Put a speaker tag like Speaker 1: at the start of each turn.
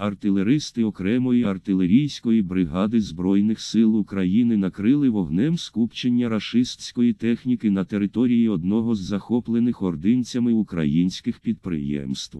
Speaker 1: Артилеристи окремої артилерійської бригади Збройних сил України накрили вогнем скупчення рашистської техніки на території одного з захоплених ординцями українських підприємств.